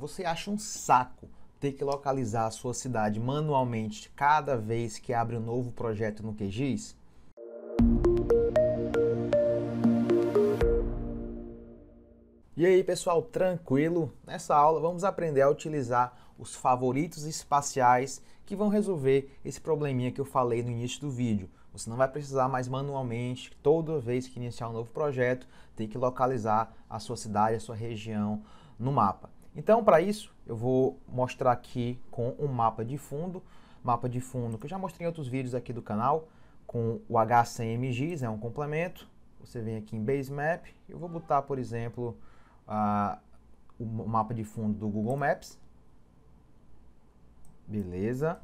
Você acha um saco ter que localizar a sua cidade manualmente cada vez que abre um novo projeto no QGIS? E aí, pessoal, tranquilo? Nessa aula vamos aprender a utilizar os favoritos espaciais que vão resolver esse probleminha que eu falei no início do vídeo. Você não vai precisar mais manualmente, toda vez que iniciar um novo projeto, ter que localizar a sua cidade, a sua região no mapa. Então, para isso, eu vou mostrar aqui com um mapa de fundo, mapa de fundo que eu já mostrei em outros vídeos aqui do canal, com o H100MGs, é um complemento. Você vem aqui em Base Map, eu vou botar, por exemplo, a, o mapa de fundo do Google Maps. Beleza.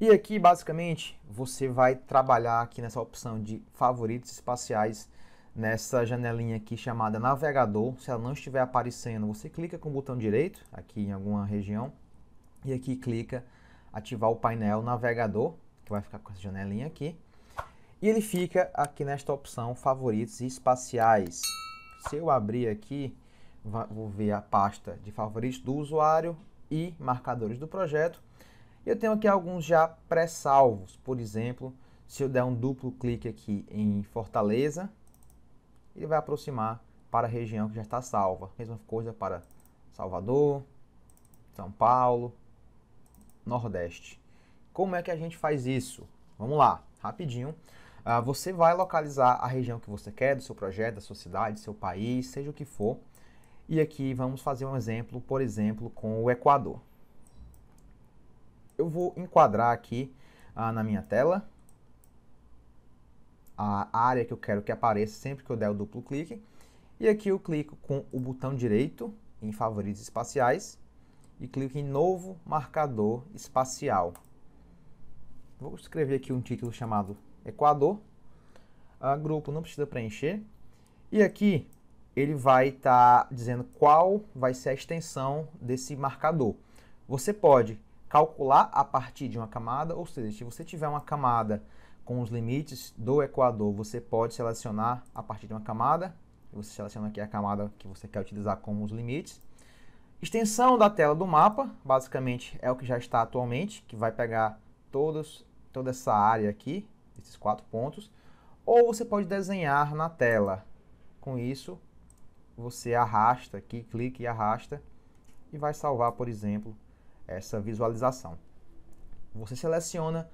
E aqui, basicamente, você vai trabalhar aqui nessa opção de favoritos espaciais nessa janelinha aqui chamada navegador, se ela não estiver aparecendo, você clica com o botão direito, aqui em alguma região, e aqui clica ativar o painel navegador, que vai ficar com essa janelinha aqui. E ele fica aqui nesta opção favoritos espaciais. Se eu abrir aqui, vou ver a pasta de favoritos do usuário e marcadores do projeto. Eu tenho aqui alguns já pré-salvos, por exemplo, se eu der um duplo clique aqui em Fortaleza, ele vai aproximar para a região que já está salva. Mesma coisa para Salvador, São Paulo, Nordeste. Como é que a gente faz isso? Vamos lá, rapidinho. Ah, você vai localizar a região que você quer, do seu projeto, da sua cidade, do seu país, seja o que for. E aqui vamos fazer um exemplo, por exemplo, com o Equador. Eu vou enquadrar aqui ah, na minha tela a área que eu quero que apareça sempre que eu der o duplo clique. E aqui eu clico com o botão direito em favoritos espaciais e clico em novo marcador espacial. Vou escrever aqui um título chamado Equador. Ah, grupo não precisa preencher. E aqui ele vai estar tá dizendo qual vai ser a extensão desse marcador. Você pode calcular a partir de uma camada, ou seja, se você tiver uma camada com os limites do equador, você pode selecionar a partir de uma camada. Você seleciona aqui a camada que você quer utilizar como os limites. Extensão da tela do mapa, basicamente é o que já está atualmente, que vai pegar todos, toda essa área aqui, esses quatro pontos. Ou você pode desenhar na tela. Com isso, você arrasta aqui, clica e arrasta e vai salvar, por exemplo, essa visualização. Você seleciona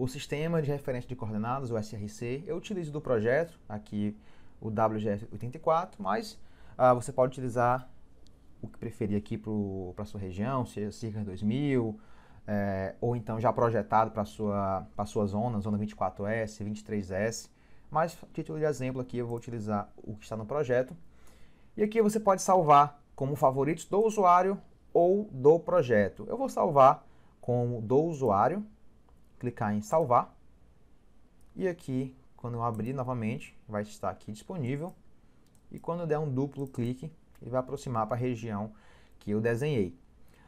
o sistema de referência de coordenadas, o SRC, eu utilizo do projeto, aqui o WGS84, mas ah, você pode utilizar o que preferir aqui para a sua região, seja de 2000, é, ou então já projetado para a sua, sua zona, zona 24S, 23S. Mas, título de exemplo aqui, eu vou utilizar o que está no projeto. E aqui você pode salvar como favoritos do usuário ou do projeto. Eu vou salvar como do usuário, clicar em salvar. E aqui, quando eu abrir novamente, vai estar aqui disponível. E quando eu der um duplo clique, ele vai aproximar para a região que eu desenhei.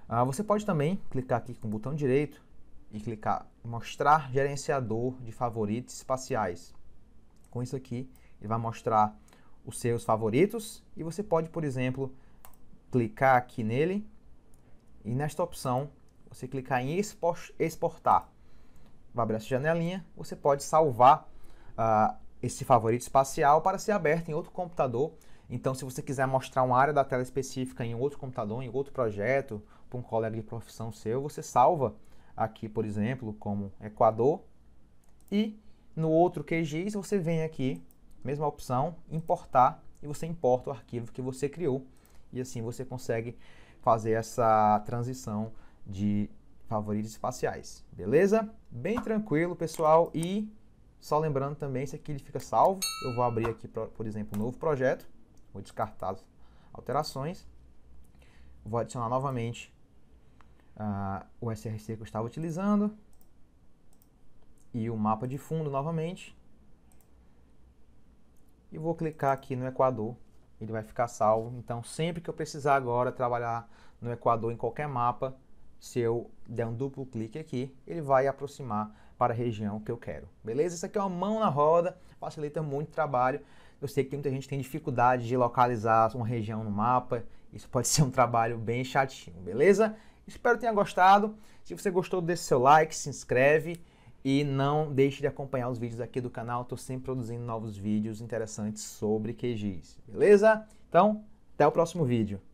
Ah, você pode também clicar aqui com o botão direito e clicar mostrar gerenciador de favoritos espaciais. Com isso aqui, ele vai mostrar os seus favoritos e você pode, por exemplo, clicar aqui nele e nesta opção você clicar em exportar vai abrir essa janelinha, você pode salvar uh, esse favorito espacial para ser aberto em outro computador. Então, se você quiser mostrar uma área da tela específica em outro computador, em outro projeto, para um colega de profissão seu, você salva aqui, por exemplo, como Equador. E no outro QGIS, você vem aqui, mesma opção, importar, e você importa o arquivo que você criou. E assim você consegue fazer essa transição de favoritos espaciais, beleza? Bem tranquilo, pessoal, e só lembrando também, se aqui ele fica salvo, eu vou abrir aqui, por exemplo, um novo projeto, vou descartar as alterações, vou adicionar novamente uh, o SRC que eu estava utilizando, e o mapa de fundo novamente, e vou clicar aqui no Equador, ele vai ficar salvo, então sempre que eu precisar agora trabalhar no Equador em qualquer mapa, se eu der um duplo clique aqui, ele vai aproximar para a região que eu quero. Beleza? Isso aqui é uma mão na roda, facilita muito o trabalho. Eu sei que muita gente tem dificuldade de localizar uma região no mapa. Isso pode ser um trabalho bem chatinho, beleza? Espero que tenha gostado. Se você gostou, deixe seu like, se inscreve e não deixe de acompanhar os vídeos aqui do canal. Estou sempre produzindo novos vídeos interessantes sobre QGIS, beleza? Então, até o próximo vídeo.